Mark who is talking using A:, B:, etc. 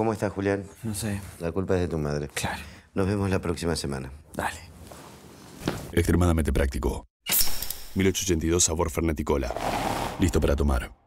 A: ¿Cómo estás, Julián? No sé.
B: La culpa es de tu madre. Claro. Nos vemos la próxima semana. Dale. Extremadamente práctico. 1882 sabor Ferneticola. Listo para tomar.